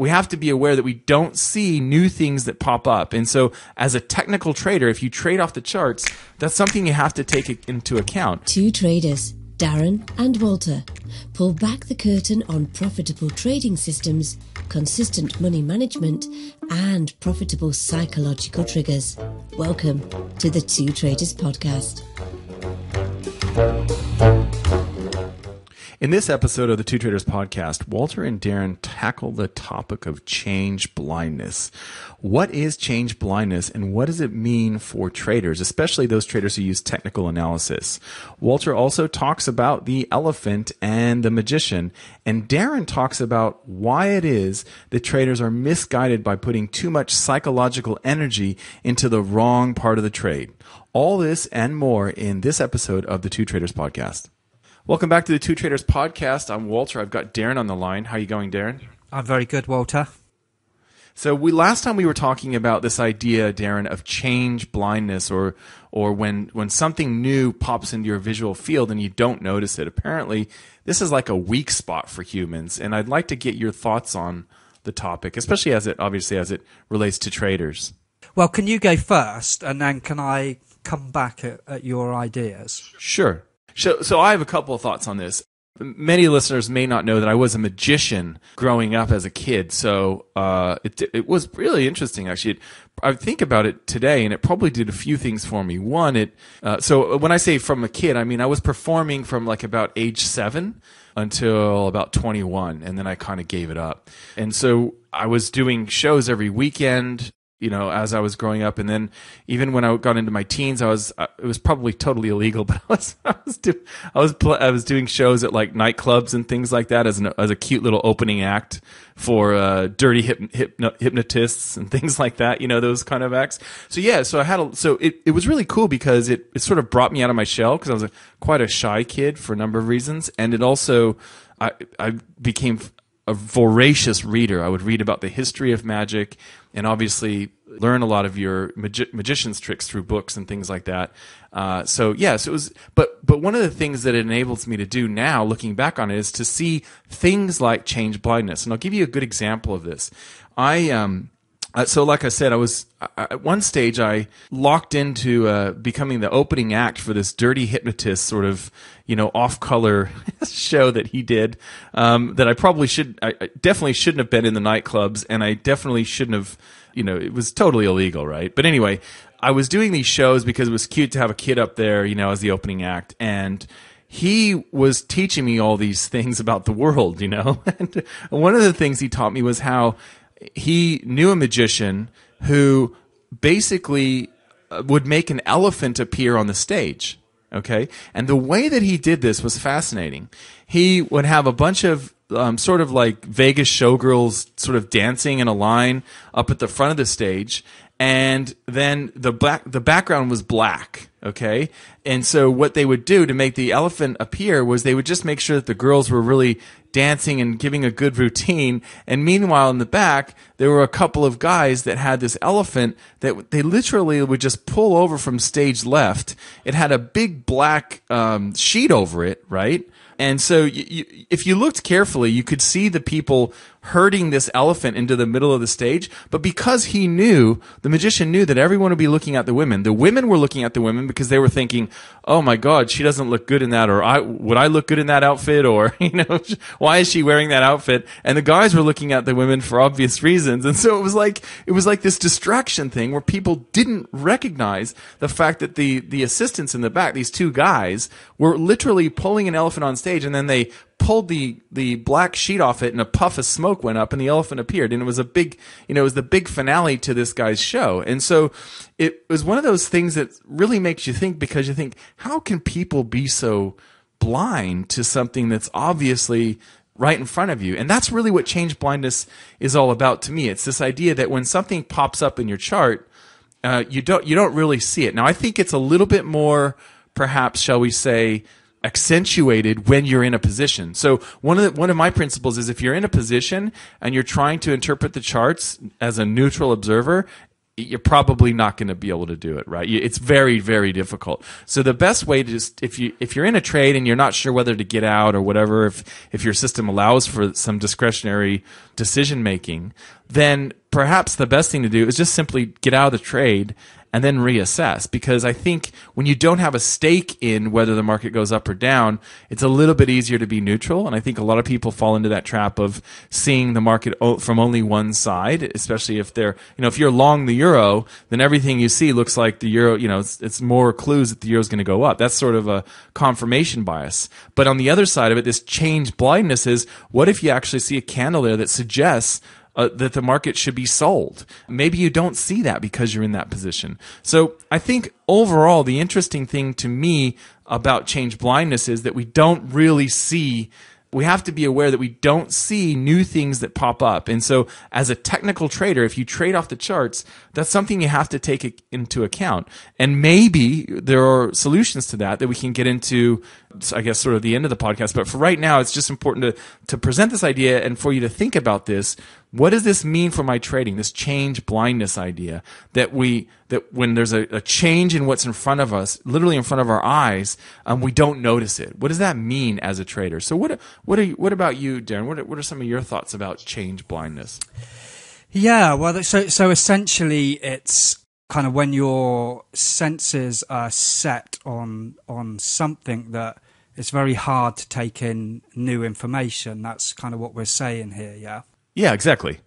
we have to be aware that we don't see new things that pop up. And so, as a technical trader, if you trade off the charts, that's something you have to take into account. Two traders, Darren and Walter, pull back the curtain on profitable trading systems, consistent money management, and profitable psychological triggers. Welcome to the Two Traders Podcast. In this episode of the Two Traders podcast, Walter and Darren tackle the topic of change blindness. What is change blindness and what does it mean for traders, especially those traders who use technical analysis? Walter also talks about the elephant and the magician, and Darren talks about why it is that traders are misguided by putting too much psychological energy into the wrong part of the trade. All this and more in this episode of the Two Traders Podcast. Welcome back to the Two Traders podcast. I'm Walter. I've got Darren on the line. How are you going, Darren? I'm very good, Walter. So we last time we were talking about this idea, Darren, of change blindness, or or when when something new pops into your visual field and you don't notice it. Apparently, this is like a weak spot for humans, and I'd like to get your thoughts on the topic, especially as it obviously as it relates to traders. Well, can you go first, and then can I come back at, at your ideas? Sure. So, so I have a couple of thoughts on this. Many listeners may not know that I was a magician growing up as a kid. So uh, it, it was really interesting, actually. It, I think about it today, and it probably did a few things for me. One, it uh, so when I say from a kid, I mean I was performing from like about age seven until about 21, and then I kind of gave it up. And so I was doing shows every weekend you know as i was growing up and then even when i got into my teens i was uh, it was probably totally illegal but i was i was do, i was pl- i was doing shows at like nightclubs and things like that as an as a cute little opening act for uh, dirty hyp- hypno- hypnotists and things like that you know those kind of acts so yeah so i had a, so it, it was really cool because it it sort of brought me out of my shell because i was a, quite a shy kid for a number of reasons and it also I, I became a voracious reader. I would read about the history of magic and obviously learn a lot of your magi- magician's tricks through books and things like that. Uh, so yes, yeah, so it was. But but one of the things that it enables me to do now, looking back on it, is to see things like change blindness. And I'll give you a good example of this. I um, uh, so, like I said, I was at one stage I locked into uh, becoming the opening act for this dirty hypnotist sort of you know off color show that he did. Um, that I probably should, I, I definitely shouldn't have been in the nightclubs, and I definitely shouldn't have. You know, it was totally illegal, right? But anyway, I was doing these shows because it was cute to have a kid up there, you know, as the opening act, and he was teaching me all these things about the world, you know. And one of the things he taught me was how he knew a magician who basically uh, would make an elephant appear on the stage. Okay. And the way that he did this was fascinating. He would have a bunch of um, sort of like Vegas showgirls sort of dancing in a line up at the front of the stage and then the black the background was black okay and so what they would do to make the elephant appear was they would just make sure that the girls were really dancing and giving a good routine and meanwhile in the back there were a couple of guys that had this elephant that they literally would just pull over from stage left it had a big black um, sheet over it right and so if you looked carefully you could see the people herding this elephant into the middle of the stage. But because he knew, the magician knew that everyone would be looking at the women. The women were looking at the women because they were thinking, "Oh my God, she doesn't look good in that," or "I would I look good in that outfit?" Or you know, why is she wearing that outfit? And the guys were looking at the women for obvious reasons. And so it was like it was like this distraction thing where people didn't recognize the fact that the the assistants in the back, these two guys, were literally pulling an elephant on stage, and then they pulled the the black sheet off it and a puff of smoke went up and the elephant appeared and it was a big you know it was the big finale to this guy's show and so it was one of those things that really makes you think because you think how can people be so blind to something that's obviously right in front of you and that's really what change blindness is all about to me it's this idea that when something pops up in your chart uh, you don't you don't really see it now i think it's a little bit more perhaps shall we say accentuated when you're in a position. So one of the, one of my principles is if you're in a position and you're trying to interpret the charts as a neutral observer, you're probably not going to be able to do it right. It's very very difficult. So the best way to just if you if you're in a trade and you're not sure whether to get out or whatever if if your system allows for some discretionary decision making, then perhaps the best thing to do is just simply get out of the trade and then reassess because I think when you don't have a stake in whether the market goes up or down, it's a little bit easier to be neutral. And I think a lot of people fall into that trap of seeing the market from only one side, especially if they're, you know, if you're long the euro, then everything you see looks like the euro, you know, it's, it's more clues that the euro is going to go up. That's sort of a confirmation bias. But on the other side of it, this change blindness is what if you actually see a candle there that suggests uh, that the market should be sold. Maybe you don't see that because you're in that position. So I think overall, the interesting thing to me about change blindness is that we don't really see we have to be aware that we don't see new things that pop up. And so, as a technical trader, if you trade off the charts, that's something you have to take into account. And maybe there are solutions to that that we can get into I guess, sort of the end of the podcast. But for right now, it's just important to, to present this idea and for you to think about this. What does this mean for my trading? This change blindness idea that we, that when there's a, a change in what's in front of us, literally in front of our eyes, um, we don't notice it. What does that mean as a trader? So what, what are you, what about you, Darren? What what are some of your thoughts about change blindness? Yeah, well, so so essentially, it's kind of when your senses are set on on something that it's very hard to take in new information. That's kind of what we're saying here, yeah. Yeah, exactly.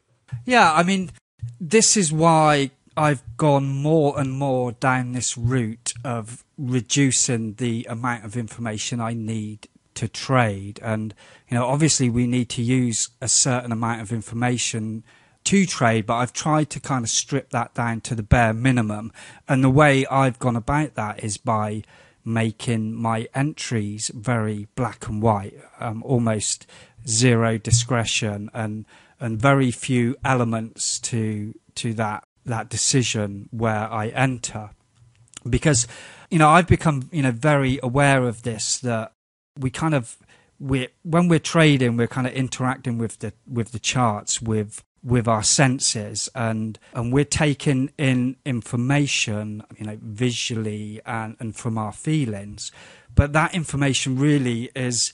Yeah, I mean, this is why I've gone more and more down this route of reducing the amount of information I need to trade. And, you know, obviously we need to use a certain amount of information to trade, but I've tried to kind of strip that down to the bare minimum. And the way I've gone about that is by making my entries very black and white, um, almost zero discretion, and and very few elements to to that that decision where I enter, because you know I've become you know very aware of this that we kind of we when we're trading we're kind of interacting with the with the charts with with our senses and and we're taking in information you know visually and, and from our feelings but that information really is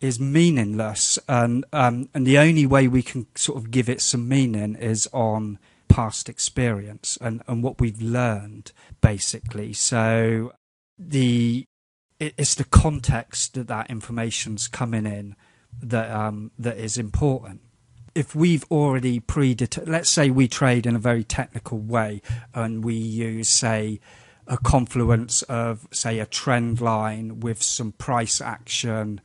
is meaningless and um, and the only way we can sort of give it some meaning is on past experience and and what we've learned basically so the it's the context that that information's coming in that um, that is important if we've already predetermined, let's say we trade in a very technical way and we use, say, a confluence of, say, a trend line with some price action,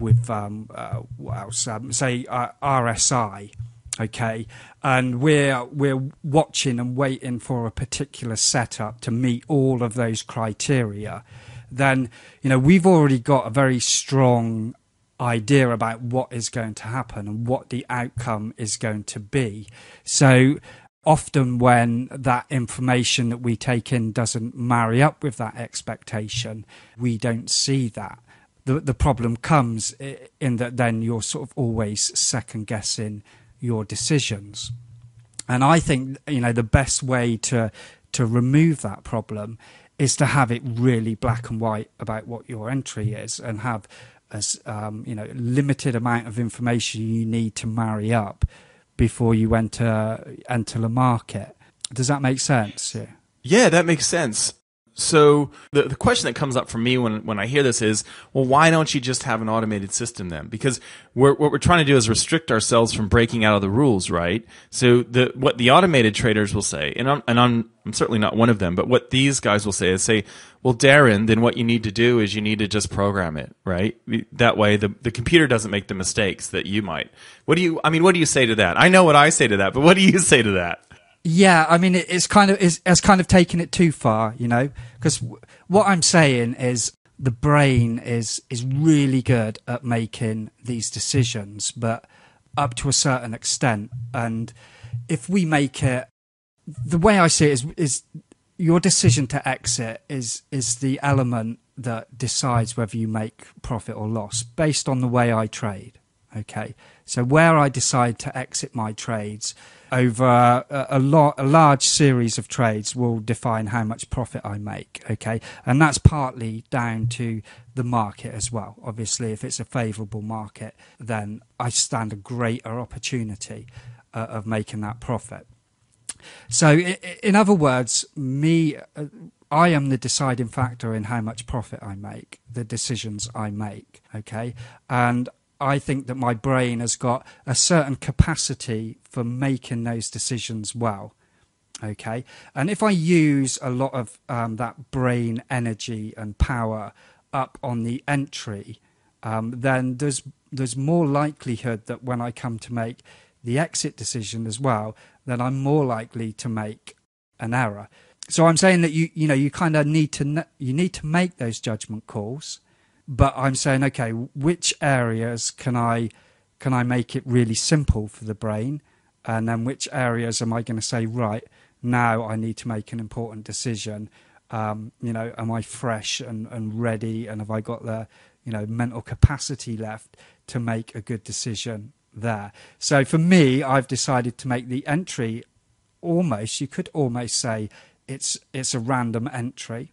with um, uh, what else? Um, say uh, RSI, okay, and we're we're watching and waiting for a particular setup to meet all of those criteria. Then you know we've already got a very strong idea about what is going to happen and what the outcome is going to be. So often when that information that we take in doesn't marry up with that expectation, we don't see that. The, the problem comes in that then you're sort of always second guessing your decisions. And I think, you know, the best way to, to remove that problem is to have it really black and white about what your entry is and have as um, you know limited amount of information you need to marry up before you enter enter the market. Does that make sense? Yeah. Yeah, that makes sense. So the, the question that comes up for me when, when I hear this is, well, why don't you just have an automated system then? Because we're, what we're trying to do is restrict ourselves from breaking out of the rules, right? So the, what the automated traders will say, and I'm, and I'm, I'm certainly not one of them, but what these guys will say is say, well, Darren, then what you need to do is you need to just program it, right? That way the, the computer doesn't make the mistakes that you might. What do you, I mean, what do you say to that? I know what I say to that, but what do you say to that? Yeah, I mean, it's kind of it's, it's kind of taken it too far, you know. Because w- what I'm saying is, the brain is is really good at making these decisions, but up to a certain extent. And if we make it, the way I see it is, is your decision to exit is is the element that decides whether you make profit or loss based on the way I trade. Okay, so where I decide to exit my trades over a, a, lot, a large series of trades will define how much profit I make. Okay. And that's partly down to the market as well. Obviously, if it's a favorable market, then I stand a greater opportunity uh, of making that profit. So, in other words, me, uh, I am the deciding factor in how much profit I make, the decisions I make. Okay. And I think that my brain has got a certain capacity for making those decisions well. Okay. And if I use a lot of um, that brain energy and power up on the entry, um, then there's there's more likelihood that when I come to make the exit decision as well, then I'm more likely to make an error. So I'm saying that you you know you kind of need to you need to make those judgment calls but I'm saying, okay, which areas can I can I make it really simple for the brain, and then which areas am I going to say right now I need to make an important decision? Um, you know, am I fresh and, and ready, and have I got the you know mental capacity left to make a good decision there? So for me, I've decided to make the entry almost you could almost say it's it's a random entry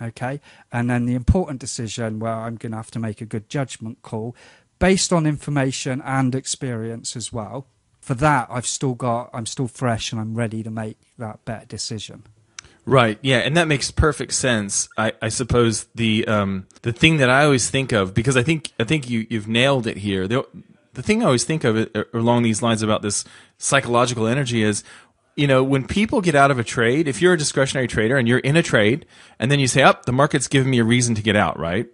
Okay. And then the important decision where I'm going to have to make a good judgment call based on information and experience as well. For that, I've still got, I'm still fresh and I'm ready to make that better decision. Right. Yeah, and that makes perfect sense. I, I suppose the um, the thing that I always think of because I think I think you you've nailed it here. The, the thing I always think of it, uh, along these lines about this psychological energy is you know, when people get out of a trade, if you're a discretionary trader and you're in a trade and then you say, up, oh, the market's giving me a reason to get out, right?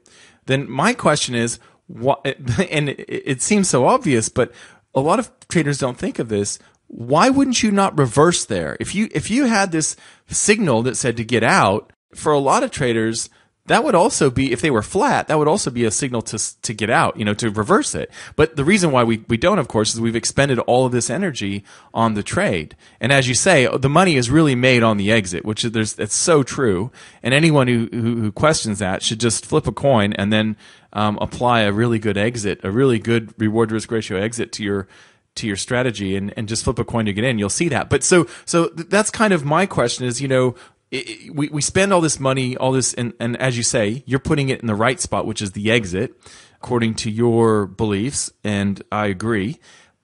Then my question is, what, and it, it seems so obvious, but a lot of traders don't think of this. Why wouldn't you not reverse there? If you, if you had this signal that said to get out, for a lot of traders, that would also be if they were flat that would also be a signal to to get out you know to reverse it but the reason why we, we don't of course is we've expended all of this energy on the trade and as you say the money is really made on the exit which is there's so true and anyone who, who, who questions that should just flip a coin and then um, apply a really good exit a really good reward risk ratio exit to your to your strategy and, and just flip a coin to get in you'll see that but so so that's kind of my question is you know it, it, we, we spend all this money, all this, and, and as you say, you're putting it in the right spot, which is the exit, according to your beliefs. And I agree.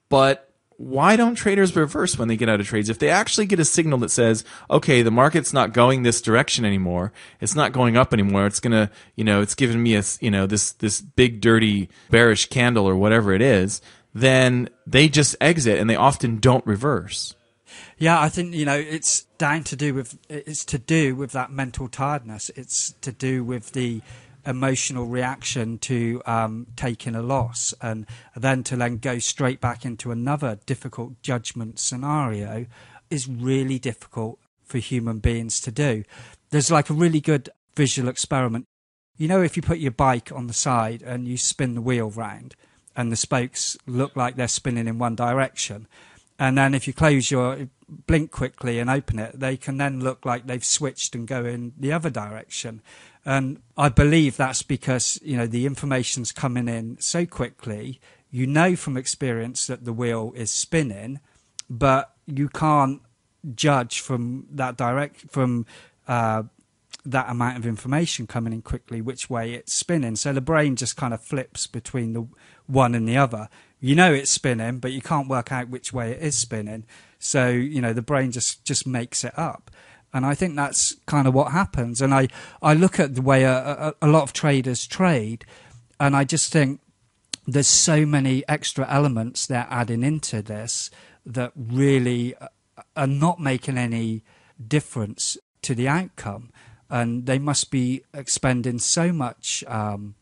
But why don't traders reverse when they get out of trades? If they actually get a signal that says, okay, the market's not going this direction anymore. It's not going up anymore. It's going to, you know, it's giving me a, you know, this, this big dirty bearish candle or whatever it is, then they just exit and they often don't reverse. Yeah, I think you know it's down to do with it's to do with that mental tiredness. It's to do with the emotional reaction to um, taking a loss, and then to then go straight back into another difficult judgment scenario is really difficult for human beings to do. There's like a really good visual experiment. You know, if you put your bike on the side and you spin the wheel round, and the spokes look like they're spinning in one direction and then if you close your blink quickly and open it, they can then look like they've switched and go in the other direction. And I believe that's because you know the information's coming in so quickly. You know from experience that the wheel is spinning, but you can't judge from that direct from uh, that amount of information coming in quickly which way it's spinning. So the brain just kind of flips between the one and the other you know it's spinning, but you can't work out which way it is spinning. So you know the brain just just makes it up, and I think that's kind of what happens. And I I look at the way a, a, a lot of traders trade, and I just think there's so many extra elements they're adding into this that really uh, are not making any difference to the outcome, and they must be expending so much. Um,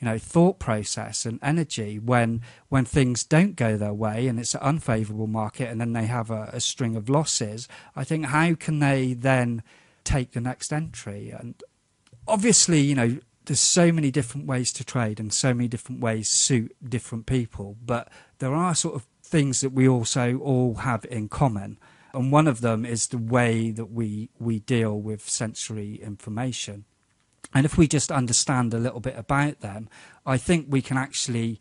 you know thought process and energy when when things don't go their way and it's an unfavorable market and then they have a, a string of losses i think how can they then take the next entry and obviously you know there's so many different ways to trade and so many different ways suit different people but there are sort of things that we also all have in common and one of them is the way that we we deal with sensory information and if we just understand a little bit about them, I think we can actually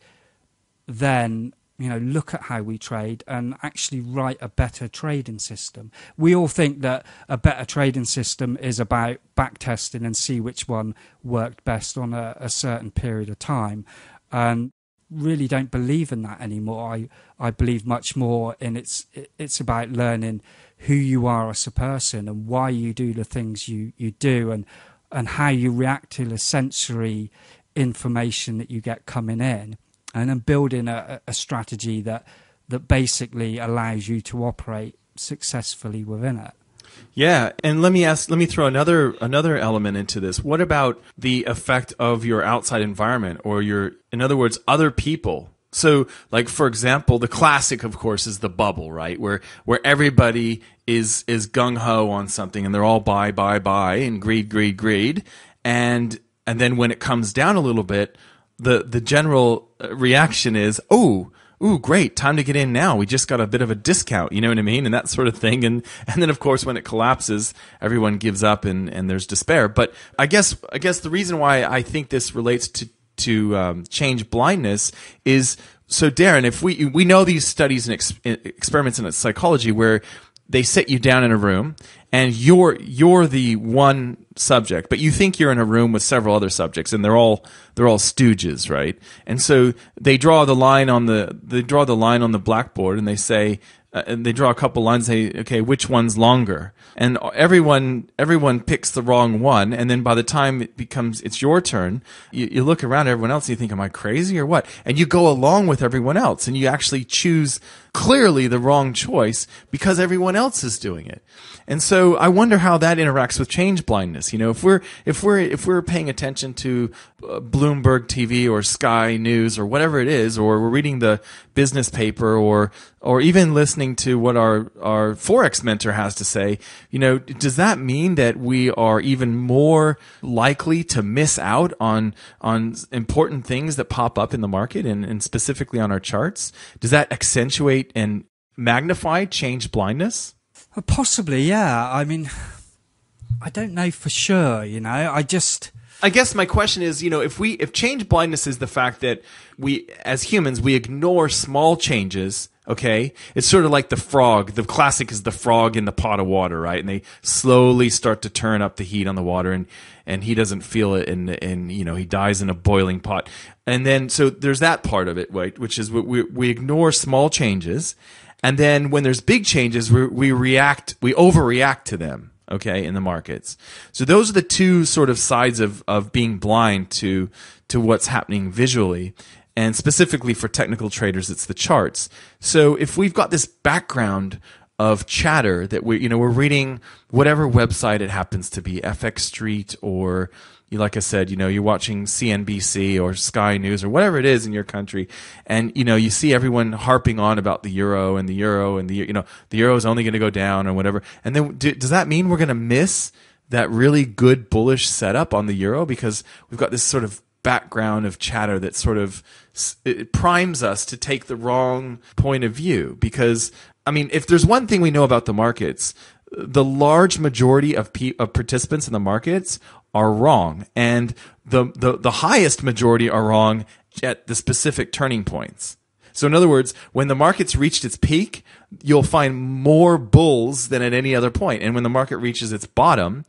then you know look at how we trade and actually write a better trading system. We all think that a better trading system is about backtesting and see which one worked best on a, a certain period of time. and really don't believe in that anymore. I I believe much more in it's it's about learning who you are as a person and why you do the things you you do and and how you react to the sensory information that you get coming in, and then building a, a strategy that that basically allows you to operate successfully within it. Yeah, and let me ask let me throw another another element into this. What about the effect of your outside environment or your in other words other people so like for example the classic of course is the bubble right where where everybody is is gung-ho on something and they're all buy buy buy and greed greed greed and and then when it comes down a little bit the the general uh, reaction is oh ooh great time to get in now we just got a bit of a discount you know what i mean and that sort of thing and and then of course when it collapses everyone gives up and and there's despair but i guess i guess the reason why i think this relates to to um, change blindness is so Darren, if we we know these studies and ex- experiments in psychology where they sit you down in a room and you're you're the one subject, but you think you're in a room with several other subjects, and they're all they're all stooges, right? And so they draw the line on the they draw the line on the blackboard, and they say uh, and they draw a couple lines say okay which one's longer and everyone everyone picks the wrong one and then by the time it becomes it's your turn you, you look around at everyone else and you think am i crazy or what and you go along with everyone else and you actually choose clearly the wrong choice because everyone else is doing it and so i wonder how that interacts with change blindness you know if we're if we're if we're paying attention to uh, bloomberg tv or sky news or whatever it is or we're reading the business paper or or even listening to what our, our Forex mentor has to say, you know, does that mean that we are even more likely to miss out on, on important things that pop up in the market and, and specifically on our charts? Does that accentuate and magnify change blindness? Possibly, yeah. I mean, I don't know for sure, you know, I just, I guess my question is, you know, if we if change blindness is the fact that we as humans we ignore small changes Okay. It's sort of like the frog. The classic is the frog in the pot of water, right? And they slowly start to turn up the heat on the water and, and he doesn't feel it. And, and, you know, he dies in a boiling pot. And then, so there's that part of it, right? Which is we, we ignore small changes. And then when there's big changes, we, we react, we overreact to them. Okay. In the markets. So those are the two sort of sides of, of being blind to, to what's happening visually. And specifically for technical traders, it's the charts. So if we've got this background of chatter that we, you know, we're reading whatever website it happens to be, FX Street or, like I said, you know, you're watching CNBC or Sky News or whatever it is in your country, and you know, you see everyone harping on about the euro and the euro and the you know the euro is only going to go down or whatever. And then do, does that mean we're going to miss that really good bullish setup on the euro because we've got this sort of background of chatter that sort of it primes us to take the wrong point of view because i mean if there's one thing we know about the markets the large majority of pe- of participants in the markets are wrong and the, the the highest majority are wrong at the specific turning points so in other words, when the market's reached its peak, you'll find more bulls than at any other And when the market reaches its bottom,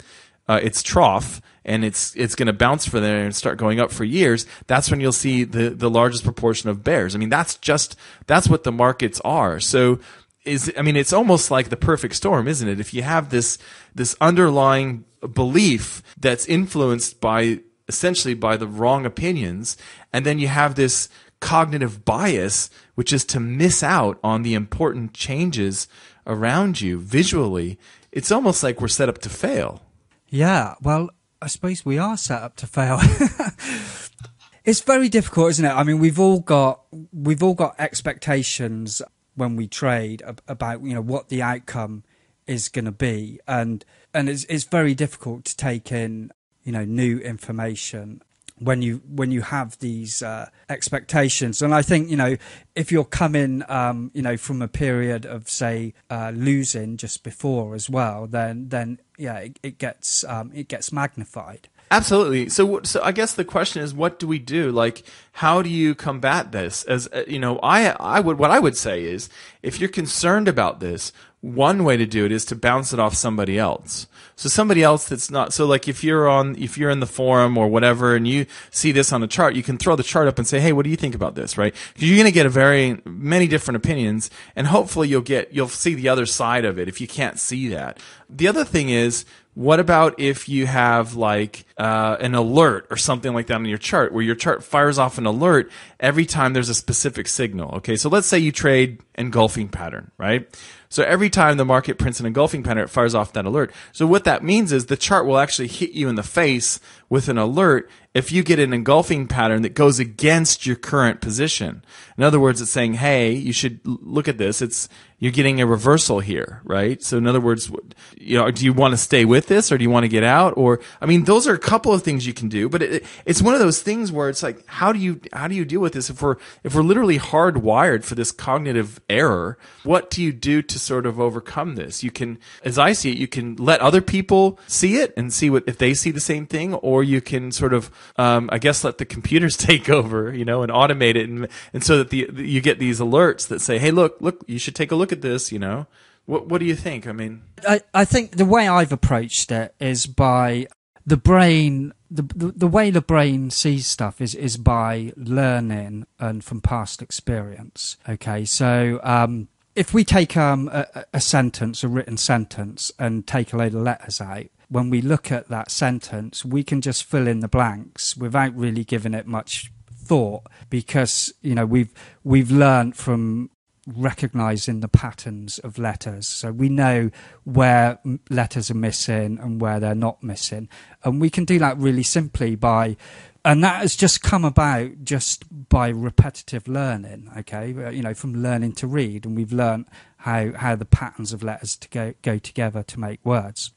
uh, its trough and it's it's going to bounce for there and start going up for years that's when you'll see the the largest proportion of bears i mean that's just that's what the markets are so is i mean it's almost like the perfect storm isn't it if you have this this underlying belief that's influenced by essentially by the wrong opinions and then you have this cognitive bias which is to miss out on the important changes around you visually it's almost like we're set up to fail yeah, well, I suppose we are set up to fail. it's very difficult, isn't it? I mean, we've all got we've all got expectations when we trade about you know what the outcome is going to be, and and it's it's very difficult to take in you know new information when you when you have these uh, expectations. And I think you know if you're coming um, you know from a period of say uh, losing just before as well, then then yeah, it, it gets um, it gets magnified. Absolutely. So, so I guess the question is, what do we do? Like, how do you combat this? As uh, you know, I, I would, what I would say is, if you're concerned about this, one way to do it is to bounce it off somebody else. So somebody else that's not so like if you're on if you're in the forum or whatever and you see this on a chart, you can throw the chart up and say, "Hey, what do you think about this?" right? Cuz you're going to get a very many different opinions and hopefully you'll get you'll see the other side of it if you can't see that. The other thing is what about if you have like uh, an alert or something like that on your chart where your chart fires off an alert every time there's a specific signal? Okay, so let's say you trade engulfing pattern, right? So every time the market prints an engulfing pattern, it fires off that alert. So what that means is the chart will actually hit you in the face with an alert if you get an engulfing pattern that goes against your current position. In other words, it's saying, hey, you should look at this. It's, you're getting a reversal here, right? So in other words, you know, do you want to stay with this or do you want to get out? Or, I mean, those are a couple of things you can do, but it, it's one of those things where it's like, how do you, how do you deal with this? If we're, if we're literally hardwired for this cognitive error, what do you do to sort of overcome this? You can, as I see it, you can let other people see it and see what, if they see the same thing, or you can sort of, um, I guess let the computers take over, you know, and automate it. And, and so that the, you get these alerts that say, Hey, look, look, you should take a look look at this, you know. What what do you think? I mean, I, I think the way I've approached it is by the brain the, the, the way the brain sees stuff is is by learning and from past experience. Okay, so um, if we take um, a, a sentence, a written sentence, and take a load of letters out, when we look at that sentence, we can just fill in the blanks without really giving it much thought because you know we've we've learned from recognizing the patterns of letters. So we know where letters are missing and where they're not missing. And we can do that really simply by, and that has just come about just by repetitive learning, okay? Uh, you know, from learning to read. And we've learned how, how the patterns of letters to go, go together to make words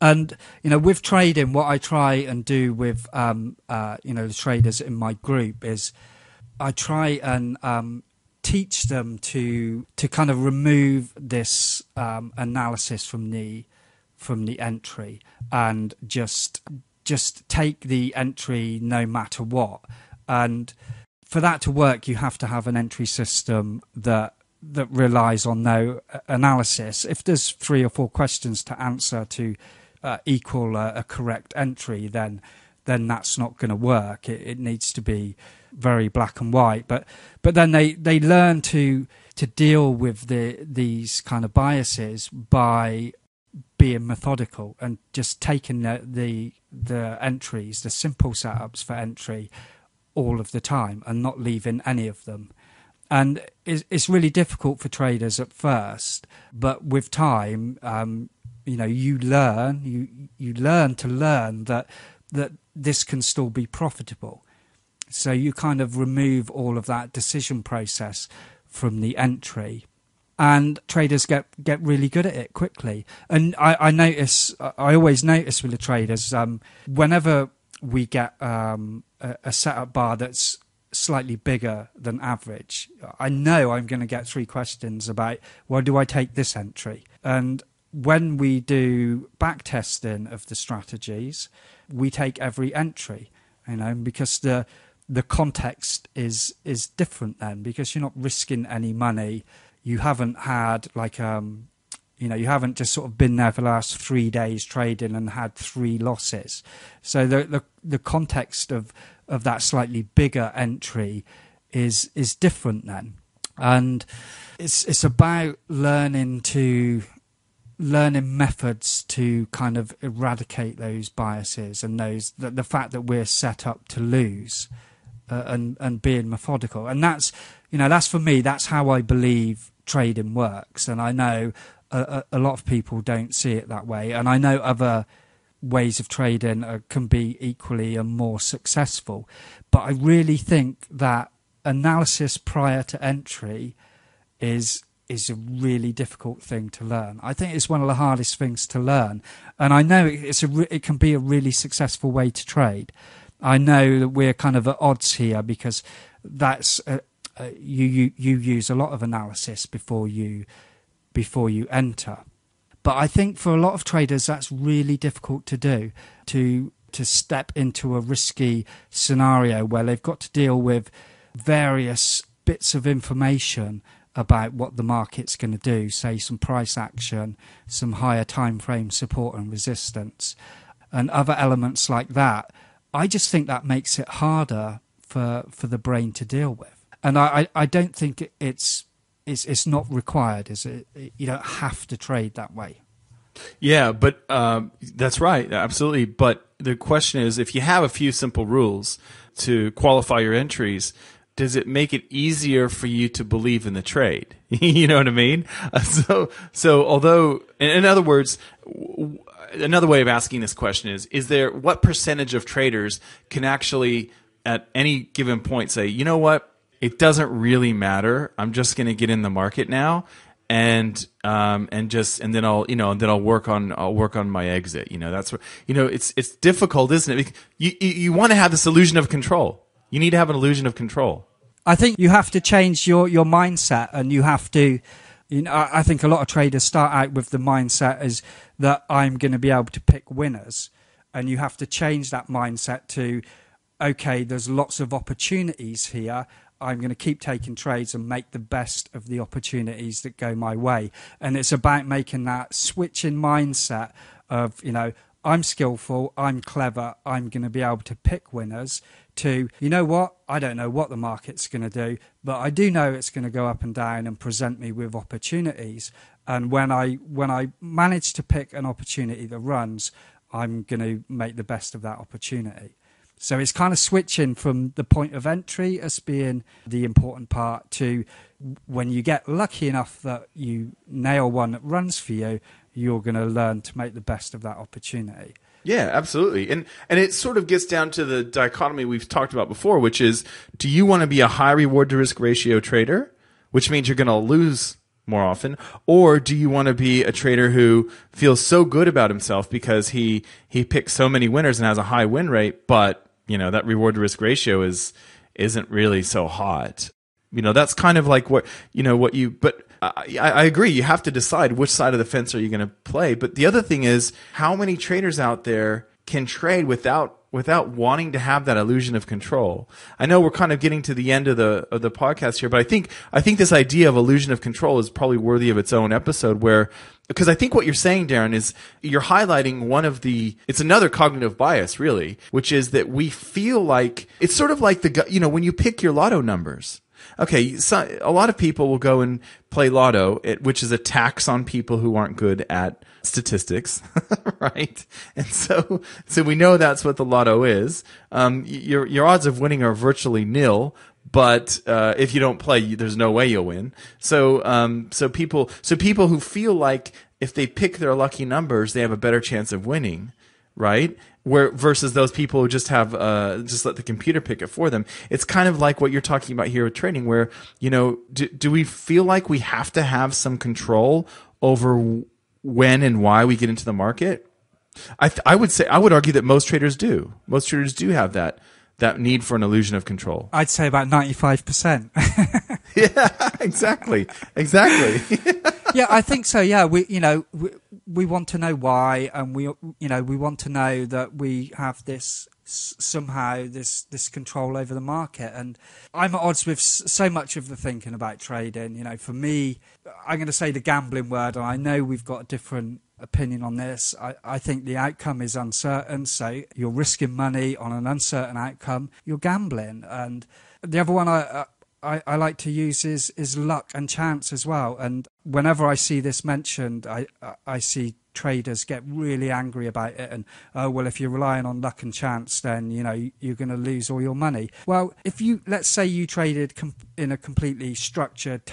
and you know with trading what i try and do with um, uh, you know the traders in my group is i try and um, teach them to to kind of remove this um, analysis from the from the entry and just just take the entry no matter what. And for that to work, you have to have an entry system that that relies on no uh, analysis. If there's three or four questions to answer to uh, equal a, uh, a, correct entry, then then that's not going to work. It, it needs to be very black and white. But but then they they learn to to deal with the these kind of biases by being methodical and just taking the the, the entries, the simple setups for entry, all of the time and not leaving any of them. And it's, really difficult for traders at first, but with time, um, you know, you learn, you you learn to learn that that this can still be profitable. So you kind of remove all of that decision process from the entry. And traders get, get really good at it quickly. And I, I notice, I always notice with the traders, um, whenever we get um, a, a setup bar that's slightly bigger than average, I know I'm going to get three questions about why well, do I take this entry? And when we do back testing of the strategies, we take every entry, you know, because the the context is is different then because you're not risking any money. You haven't had like um you know you haven't just sort of been there for the last three days trading and had three losses. So the the, the context of of that slightly bigger entry is is different then, and it's it's about learning to learning methods to kind of eradicate those biases and those the, the fact that we're set up to lose uh, and and being methodical. And that's you know that's for me. That's how I believe trading works. And I know a, a lot of people don't see it that way. And I know other ways of trading uh, can be equally and more successful. But I really think that analysis prior to entry is is a really difficult thing to learn. I think it's one of the hardest things to learn, and I know it's a it can be a really successful way to trade. I know that we're kind of at odds here because that's uh, uh, you, you you use a lot of analysis before you before you enter. But I think for a lot of traders, that's really difficult to do to to step into a risky scenario where they've got to deal with various bits of information about what the market's going to do, say some price action, some higher time frame support and resistance, and other elements like that I just think that makes it harder for for the brain to deal with. And I, I, I don't think it's it's it's not required. Is it? You don't have to trade that way. Yeah, but um, that's right, absolutely. But the question is, if you have a few simple rules to qualify your entries, does it make it easier for you to believe in the trade? you know what I mean? So, so although, in, other words, another way of asking this question is: Is there what percentage of traders can actually, at any given point, say, you know what, it doesn't really matter. I'm just going to get in the market now, and um, and just and then I'll you know and then I'll work on I'll work on my exit. You know that's what you know. It's it's difficult, isn't it? You you, you want to have this illusion of control. You need to have an illusion of control. I think you have to change your your mindset, and you have to you know, I, I think a lot of traders start out with the mindset is that I'm going to be able to pick winners, and you have to change that mindset to, okay, there's lots of opportunities here. I'm going to keep taking trades and make the best of the opportunities that go my way. And it's about making that switch in mindset of, you know, I'm skillful, I'm clever, I'm going to be able to pick winners to, you know what, I don't know what the market's going to do, but I do know it's going to go up and down and present me with opportunities. And when I, when I manage to pick an opportunity that runs, I'm going to make the best of that opportunity. So it's kind of switching from the point of entry as being the important part to when you get lucky enough that you nail one that runs for you, you're going to learn to make the best of that opportunity. Yeah, absolutely. And and it sort of gets down to the dichotomy we've talked about before, which is do you want to be a high reward to risk ratio trader, which means you're going to lose more often, or do you want to be a trader who feels so good about himself because he he picks so many winners and has a high win rate, but, you know, that reward to risk ratio is isn't really so hot. You know, that's kind of like what, you know, what you but I, I agree. You have to decide which side of the fence are you going to play. But the other thing is, how many traders out there can trade without without wanting to have that illusion of control. I know we're kind of getting to the end of the of the podcast here, but I think I think this idea of illusion of control is probably worthy of its own episode where because I think what you're saying, Darren, is you're highlighting one of the, it's another cognitive bias, really, which is that we feel like, it's sort of like the, you know, when you pick your lotto numbers, okay, so a lot of people will go and play lotto, which is a tax on people who aren't good at statistics, right? And so, so we know that's what the lotto is. Um, your your odds of winning are virtually nil, but uh, if you don't play, there's no way you'll win. So, um, so people, so people who feel like if they pick their lucky numbers, they have a better chance of winning right? Where versus those people who just have uh, just let the computer pick it for them. It's kind of like what you're talking about here with trading, where you know, do, do we feel like we have to have some control over when and why we get into the market? I th- I would say I would argue that most traders do. Most traders do have that that need for an illusion of control. I'd say about 95%. yeah, exactly. Exactly. yeah, I think so. Yeah, we you know, we, we want to know why and we you know, we want to know that we have this somehow this this control over the market and i'm at odds with so much of the thinking about trading you know for me i'm going to say the gambling word and i know we've got different opinion on this. I, I think the outcome is uncertain, so you're risking money on an uncertain outcome. You're gambling, and the other one I, I, I like to use is is luck and chance as well. And whenever I see this mentioned, I I see traders get really angry about it and oh well if you're relying on luck and chance then you know you're going to lose all your money well if you let's say you traded in a completely structured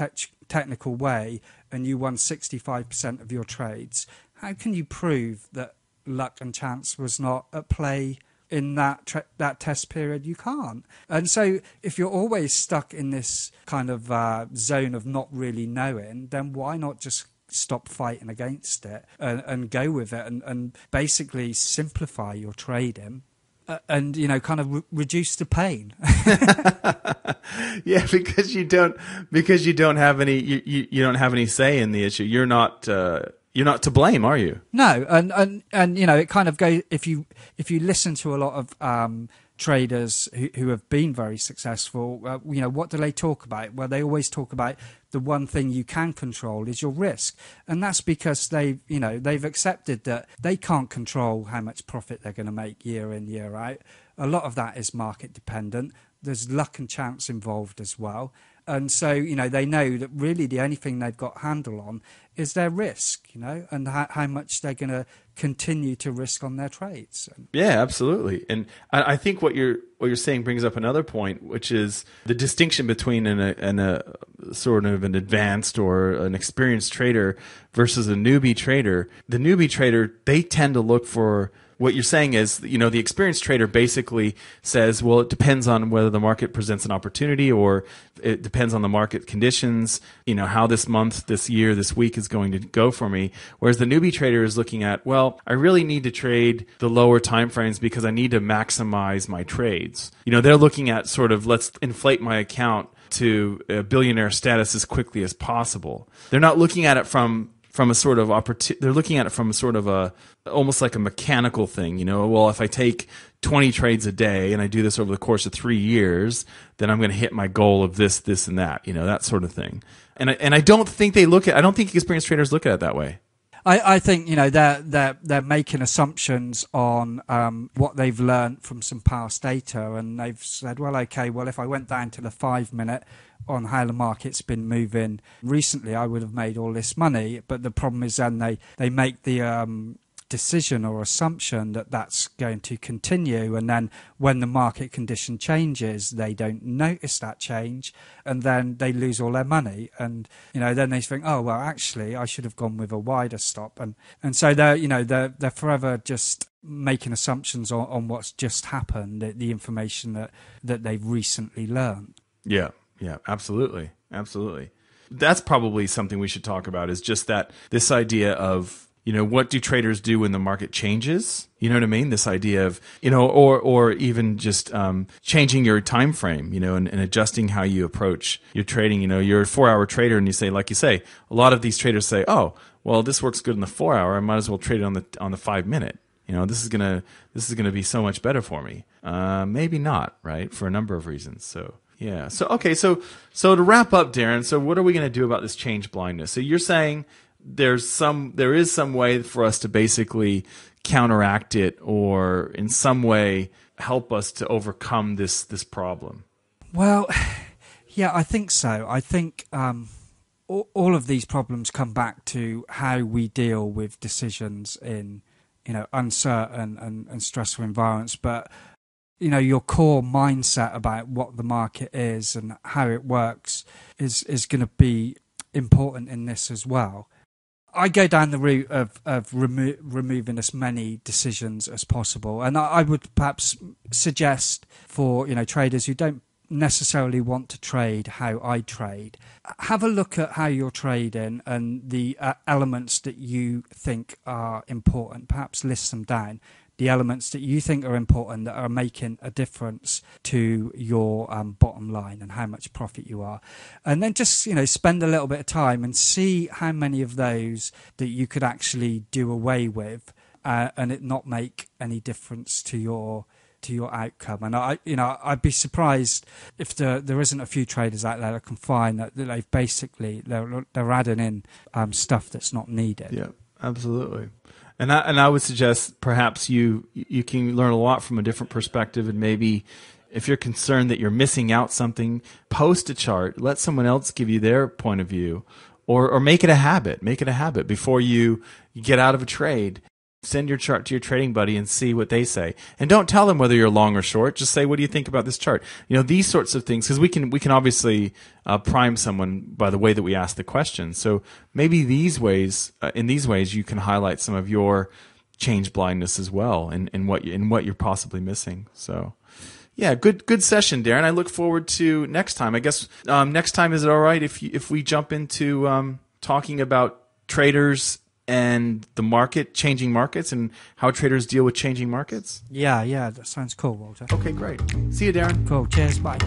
technical way and you won 65% of your trades how can you prove that luck and chance was not at play in that tre- that test period? You can't. And so, if you're always stuck in this kind of uh, zone of not really knowing, then why not just stop fighting against it and, and go with it and, and basically simplify your trading uh, and you know kind of re- reduce the pain yeah because you don't because you don't have any you, you, you, don't have any say in the issue you're not uh, you're not to blame, are you? No, and and and you know it kind of goes if you if you listen to a lot of um, traders who, who have been very successful, uh, you know what do they talk about? Well, they always talk about the one thing you can control is your risk, and that's because they you know they've accepted that they can't control how much profit they're going to make year in year out. A lot of that is market dependent. There's luck and chance involved as well and so you know they know that really the only thing they've got handle on is their risk, you know, and how, how much they're going to continue to risk on their trades. Yeah, absolutely. And I, I, think what you're what you're saying brings up another point, which is the distinction between an a, an, a sort of an advanced or an experienced trader versus a newbie trader. The newbie trader they tend to look for what you're saying is, you know, the experienced trader basically says, well, it depends on whether the market presents an opportunity or it depends on the market conditions, you know, how this month, this year, this week is going to go for me. Whereas the newbie trader is looking at, well, I really need to trade the lower time frames because I need to maximize my trades. You know, they're looking at sort of let's inflate my account to billionaire status as quickly as possible. They're not looking at it from from a sort of opportunity. They're looking at it from a sort of a almost like a mechanical thing. You know, well, if I take 20 trades a day and I do this over the course of three years, then I'm going to hit my goal of this, this, and that. You know, that sort of thing. And I, and I don't think they look at. I don't think experienced traders look at it that way. I, I, think you know they're they're they're making assumptions on um, what they've learned from some past data, and they've said, well, okay, well, if I went down to the five minute, on how the market's been moving recently, I would have made all this money. But the problem is then they, they make the um, decision or assumption that that's going to continue. And then when the market condition changes, they don't notice that change and then they lose all their money. And, you know, then they think, oh, well, actually, I should have gone with a wider stop. And, and so they're, you know, they're, they're forever just making assumptions on, on what's just happened, the, the information that, that they've recently learned. Yeah. Yeah, absolutely. Absolutely. That's probably something we should talk about is just that this idea of you know what do traders do when the market changes you know what i mean this idea of you know or or even just um, changing your time frame you know and, and, adjusting how you approach your trading you know you're a four hour trader and you say like you say a lot of these traders say oh well this works good in the four hour i might as well trade it on the on the five minute you know this is gonna this is gonna be so much better for me uh, maybe not right for a number of reasons so yeah. So okay. So so to wrap up, Darren. So what are we going to do about this change blindness? So you're saying there's some there is some way for us to basically counteract it or in some way help us to overcome this this problem. Well, yeah, I think so. I think um, all, all of these problems come back to how we deal with decisions in you know uncertain and, and stressful environments, but you know your core mindset about what the market is and how it works is is going to be important in this as well. I go down the route of of remo- removing as many decisions as possible, and I, I would perhaps suggest for you know traders who don't necessarily want to trade how I trade, have a look at how you're trading and the uh, elements that you think are important. Perhaps list them down the elements that you think are important that are making a difference to your um, bottom line and how much profit you are. And then just, you know, spend a little bit of time and see how many of those that you could actually do away with uh, and it not make any difference to your to your outcome. And I, you know, I'd be surprised if there there isn't a few traders out there that can find that, that they've basically they're, they're adding in um, stuff that's not needed. Yeah, absolutely. And I, and I would suggest perhaps you you can learn a lot from a different perspective and maybe if you're concerned that you're missing out something, post a chart, let someone else give you their point of view or or make it a habit, make it a habit before you get out of a trade send your chart to your trading buddy and see what they say and don't tell them whether you're long or short just say what do you think about this chart you know these sorts of things because we can we can obviously uh, prime someone by the way that we ask the question so maybe these ways uh, in these ways you can highlight some of your change blindness as well and, in what you, and what you're possibly missing so yeah, good good session, Darren. I look forward to next time. I guess um, next time is it all right if you, if we jump into um, talking about traders and the market, changing markets, and how traders deal with changing markets? Yeah, yeah, that sounds cool, Walter. Okay, great. See you, Darren. Cool. Cheers. Bye.